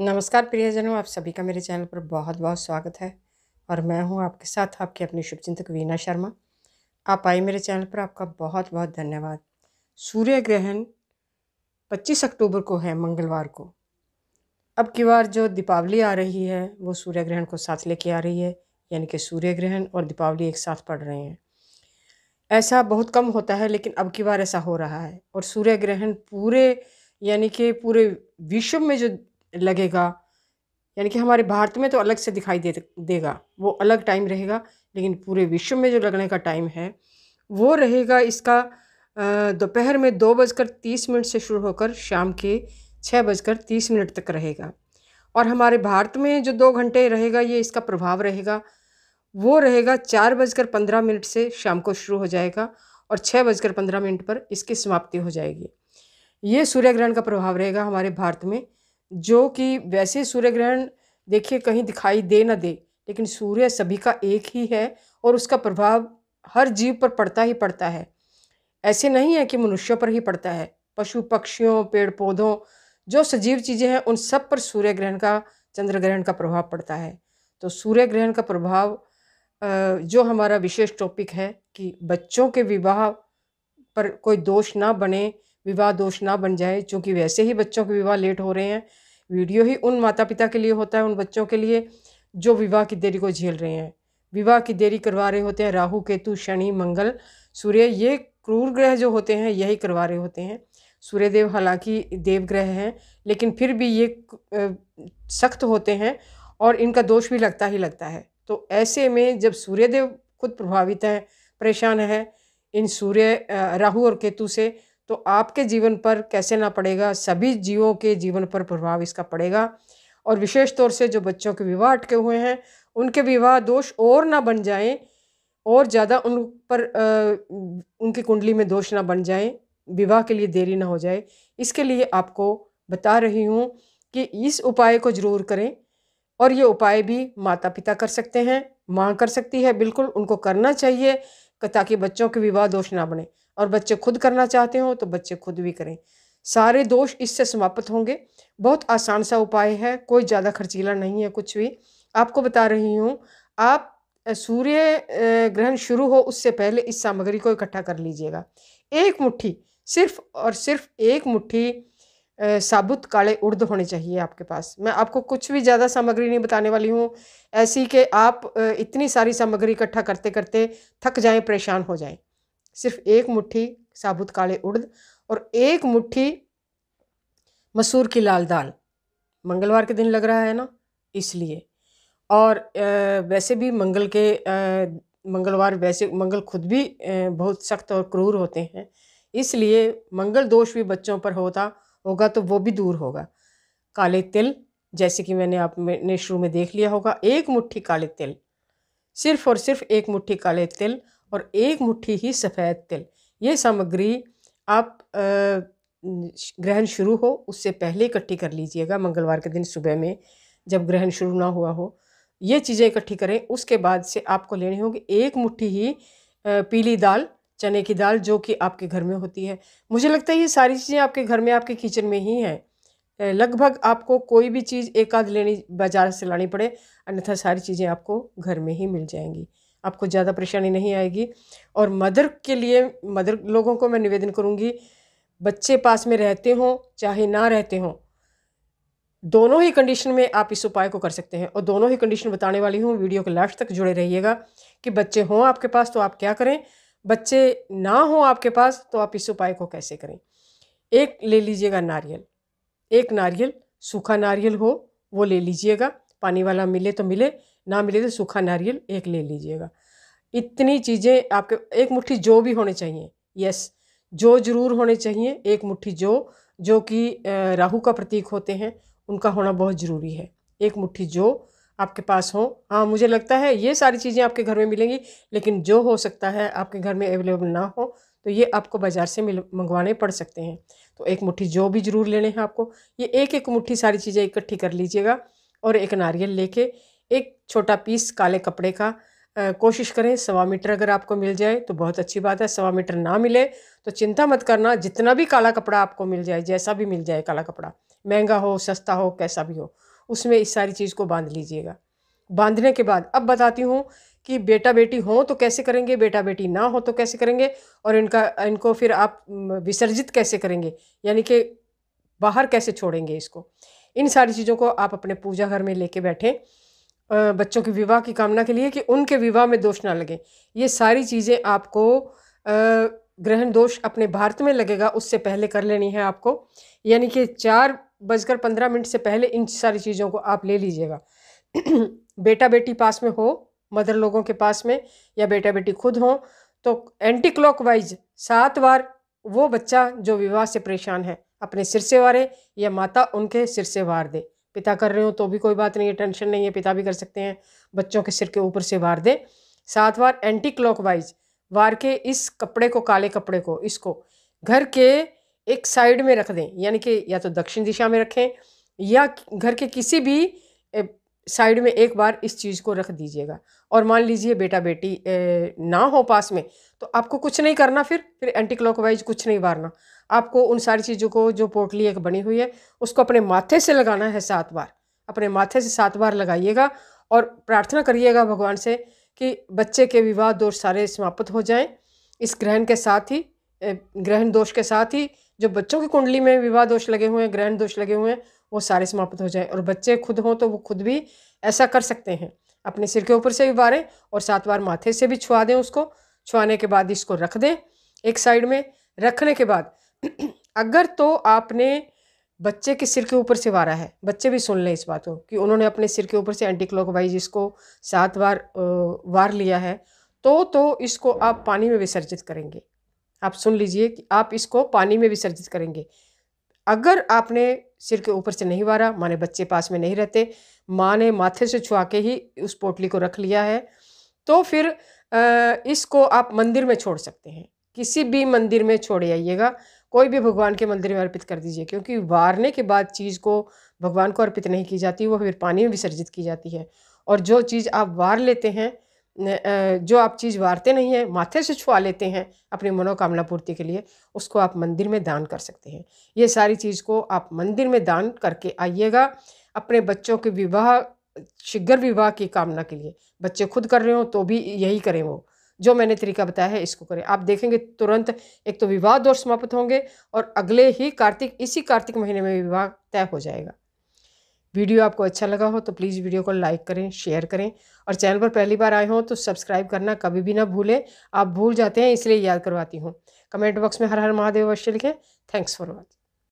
नमस्कार प्रियजनों आप सभी का मेरे चैनल पर बहुत बहुत स्वागत है और मैं हूं आपके साथ आपकी अपनी शुभचिंतक वीना शर्मा आप आई मेरे चैनल पर आपका बहुत बहुत धन्यवाद सूर्य ग्रहण 25 अक्टूबर को है मंगलवार को अब की बार जो दीपावली आ रही है वो सूर्य ग्रहण को साथ लेके आ रही है यानी कि सूर्य ग्रहण और दीपावली एक साथ पड़ रहे हैं ऐसा बहुत कम होता है लेकिन अब की बार ऐसा हो रहा है और सूर्य ग्रहण पूरे यानी कि पूरे विश्व में जो लगेगा यानी कि हमारे भारत में तो अलग से दिखाई दे देगा वो अलग टाइम रहेगा लेकिन पूरे विश्व में जो लगने का टाइम है वो रहेगा इसका दोपहर में दो बजकर तीस मिनट से शुरू होकर शाम के छः बजकर तीस मिनट तक रहेगा और हमारे भारत में जो दो घंटे रहेगा ये इसका प्रभाव रहेगा वो रहेगा चार बजकर पंद्रह मिनट से शाम को शुरू हो जाएगा और छः बजकर पंद्रह मिनट पर इसकी समाप्ति हो जाएगी ये सूर्य ग्रहण का प्रभाव रहेगा हमारे भारत में जो कि वैसे सूर्य ग्रहण देखिए कहीं दिखाई दे ना दे लेकिन सूर्य सभी का एक ही है और उसका प्रभाव हर जीव पर पड़ता ही पड़ता है ऐसे नहीं है कि मनुष्यों पर ही पड़ता है पशु पक्षियों पेड़ पौधों जो सजीव चीज़ें हैं उन सब पर सूर्य ग्रहण का चंद्र ग्रहण का प्रभाव पड़ता है तो सूर्य ग्रहण का प्रभाव जो हमारा विशेष टॉपिक है कि बच्चों के विवाह पर कोई दोष ना बने विवाह दोष ना बन जाए क्योंकि वैसे ही बच्चों के विवाह लेट हो रहे हैं वीडियो ही उन माता पिता के लिए होता है उन बच्चों के लिए जो विवाह की देरी को झेल रहे हैं विवाह की देरी करवा रहे होते हैं राहु केतु शनि मंगल सूर्य ये क्रूर ग्रह जो होते हैं यही करवा रहे होते हैं सूर्यदेव हालांकि देवग्रह हैं लेकिन फिर भी ये सख्त होते हैं और इनका दोष भी लगता ही लगता है तो ऐसे में जब सूर्यदेव खुद प्रभावित हैं परेशान है इन सूर्य राहु और केतु से तो आपके जीवन पर कैसे ना पड़ेगा सभी जीवों के जीवन पर प्रभाव इसका पड़ेगा और विशेष तौर से जो बच्चों के विवाह अटके हुए हैं उनके विवाह दोष और ना बन जाएं और ज़्यादा उन पर आ, उनकी कुंडली में दोष ना बन जाएं विवाह के लिए देरी ना हो जाए इसके लिए आपको बता रही हूँ कि इस उपाय को ज़रूर करें और ये उपाय भी माता पिता कर सकते हैं माँ कर सकती है बिल्कुल उनको करना चाहिए ताकि बच्चों के विवाह दोष ना बने और बच्चे खुद करना चाहते हो तो बच्चे खुद भी करें सारे दोष इससे समाप्त होंगे बहुत आसान सा उपाय है कोई ज़्यादा खर्चीला नहीं है कुछ भी आपको बता रही हूँ आप सूर्य ग्रहण शुरू हो उससे पहले इस सामग्री को इकट्ठा कर लीजिएगा एक मुट्ठी सिर्फ और सिर्फ एक मुट्ठी साबुत काले उर्द होने चाहिए आपके पास मैं आपको कुछ भी ज़्यादा सामग्री नहीं बताने वाली हूँ ऐसी कि आप इतनी सारी सामग्री इकट्ठा करते करते थक जाएं परेशान हो जाएं सिर्फ एक मुट्ठी साबुत काले उर्द और एक मुट्ठी मसूर की लाल दाल मंगलवार के दिन लग रहा है ना इसलिए और वैसे भी मंगल के मंगलवार वैसे मंगल खुद भी बहुत सख्त और क्रूर होते हैं इसलिए मंगल दोष भी बच्चों पर होता होगा तो वो भी दूर होगा काले तिल जैसे कि मैंने आप ने शुरू में देख लिया होगा एक मुट्ठी काले तिल सिर्फ और सिर्फ एक मुट्ठी काले तिल और एक मुट्ठी ही सफ़ेद तिल ये सामग्री आप ग्रहण शुरू हो उससे पहले इकट्ठी कर लीजिएगा मंगलवार के दिन सुबह में जब ग्रहण शुरू ना हुआ हो ये चीज़ें इकट्ठी करें उसके बाद से आपको लेनी होगी एक मुट्ठी ही पीली दाल चने की दाल जो कि आपके घर में होती है मुझे लगता है ये सारी चीज़ें आपके घर में आपके किचन में ही हैं लगभग आपको कोई भी चीज़ एक आध लेनी बाज़ार से लानी पड़े अन्यथा सारी चीज़ें आपको घर में ही मिल जाएंगी आपको ज़्यादा परेशानी नहीं आएगी और मदर के लिए मदर लोगों को मैं निवेदन करूँगी बच्चे पास में रहते हों चाहे ना रहते हों दोनों ही कंडीशन में आप इस उपाय को कर सकते हैं और दोनों ही कंडीशन बताने वाली हूँ वीडियो के लास्ट तक जुड़े रहिएगा कि बच्चे हों आपके पास तो आप क्या करें बच्चे ना हो आपके पास तो आप इस उपाय को कैसे करें एक ले लीजिएगा नारियल एक नारियल सूखा नारियल हो वो ले लीजिएगा पानी वाला मिले तो मिले ना मिले तो सूखा नारियल एक ले लीजिएगा इतनी चीज़ें आपके एक मुट्ठी जो भी होने चाहिए यस जो जरूर होने चाहिए एक मुट्ठी जो जो कि राहु का प्रतीक होते हैं उनका होना बहुत ज़रूरी है एक मुट्ठी जो आपके पास हो हाँ मुझे लगता है ये सारी चीज़ें आपके घर में मिलेंगी लेकिन जो हो सकता है आपके घर में अवेलेबल ना हो तो ये आपको बाज़ार से मिल मंगवाने पड़ सकते हैं तो एक मुट्ठी जो भी ज़रूर लेने हैं आपको ये एक एक मुट्ठी सारी चीज़ें इकट्ठी कर लीजिएगा और एक नारियल लेके एक छोटा पीस काले कपड़े का आ, कोशिश करें सवा मीटर अगर आपको मिल जाए तो बहुत अच्छी बात है सवा मीटर ना मिले तो चिंता मत करना जितना भी काला कपड़ा आपको मिल जाए जैसा भी मिल जाए काला कपड़ा महंगा हो सस्ता हो कैसा भी हो उसमें इस सारी चीज़ को बांध लीजिएगा बांधने के बाद अब बताती हूँ कि बेटा बेटी हो तो कैसे करेंगे बेटा बेटी ना हो तो कैसे करेंगे और इनका इनको फिर आप विसर्जित कैसे करेंगे यानी कि बाहर कैसे छोड़ेंगे इसको इन सारी चीज़ों को आप अपने पूजा घर में लेके बैठें बच्चों के विवाह की कामना के लिए कि उनके विवाह में दोष ना लगे ये सारी चीज़ें आपको ग्रहण दोष अपने भारत में लगेगा उससे पहले कर लेनी है आपको यानी कि चार बजकर पंद्रह मिनट से पहले इन सारी चीज़ों को आप ले लीजिएगा बेटा बेटी पास में हो मदर लोगों के पास में या बेटा बेटी खुद हो तो एंटी क्लॉक वाइज सात बार वो बच्चा जो विवाह से परेशान है अपने सिर से वारे या माता उनके सिर से वार दे पिता कर रहे हो तो भी कोई बात नहीं है टेंशन नहीं है पिता भी कर सकते हैं बच्चों के सिर के ऊपर से वार दे सात बार एंटी क्लॉक वाइज वार के इस कपड़े को काले कपड़े को इसको घर के एक साइड में रख दें यानी कि या तो दक्षिण दिशा में रखें या घर के किसी भी साइड में एक बार इस चीज़ को रख दीजिएगा और मान लीजिए बेटा बेटी ए, ना हो पास में तो आपको कुछ नहीं करना फिर फिर एंटी क्लॉकवाइज कुछ नहीं मारना आपको उन सारी चीज़ों को जो पोटली एक बनी हुई है उसको अपने माथे से लगाना है सात बार अपने माथे से सात बार लगाइएगा और प्रार्थना करिएगा भगवान से कि बच्चे के विवाह दोष सारे समाप्त हो जाएं इस ग्रहण के साथ ही ग्रहण दोष के साथ ही जो बच्चों की कुंडली में विवाह दोष लगे हुए हैं ग्रहण दोष लगे हुए हैं वो सारे समाप्त हो जाए और बच्चे खुद हों तो वो खुद भी ऐसा कर सकते हैं अपने सिर के ऊपर से भी वारें और सात बार माथे से भी छुआ दें उसको छुआने के बाद इसको रख दें एक साइड में रखने के बाद अगर तो आपने बच्चे के सिर के ऊपर से वारा है बच्चे भी सुन लें इस बात को कि उन्होंने अपने सिर के ऊपर से एंटी क्लॉकवाइज इसको सात बार वार लिया है तो तो इसको आप पानी में विसर्जित करेंगे आप सुन लीजिए कि आप इसको पानी में विसर्जित करेंगे अगर आपने सिर के ऊपर से नहीं वारा माने बच्चे पास में नहीं रहते माँ ने माथे से छुआ के ही उस पोटली को रख लिया है तो फिर इसको आप मंदिर में छोड़ सकते हैं किसी भी मंदिर में छोड़ आइएगा कोई भी भगवान के मंदिर में अर्पित कर दीजिए क्योंकि वारने के बाद चीज़ को भगवान को अर्पित नहीं की जाती वो फिर पानी में विसर्जित की जाती है और जो चीज़ आप वार लेते हैं जो आप चीज़ वारते नहीं हैं माथे से छुआ लेते हैं अपनी मनोकामना पूर्ति के लिए उसको आप मंदिर में दान कर सकते हैं ये सारी चीज़ को आप मंदिर में दान करके आइएगा अपने बच्चों के विवाह शीघ्र विवाह की कामना के लिए बच्चे खुद कर रहे हो तो भी यही करें वो जो मैंने तरीका बताया है इसको करें आप देखेंगे तुरंत एक तो विवाह दोष समाप्त होंगे और अगले ही कार्तिक इसी कार्तिक महीने में विवाह तय हो जाएगा वीडियो आपको अच्छा लगा हो तो प्लीज़ वीडियो को लाइक करें शेयर करें और चैनल पर पहली बार आए हों तो सब्सक्राइब करना कभी भी ना भूलें आप भूल जाते हैं इसलिए याद करवाती हूँ कमेंट बॉक्स में हर हर महादेव अवश्य लिखें थैंक्स फॉर वॉचिंग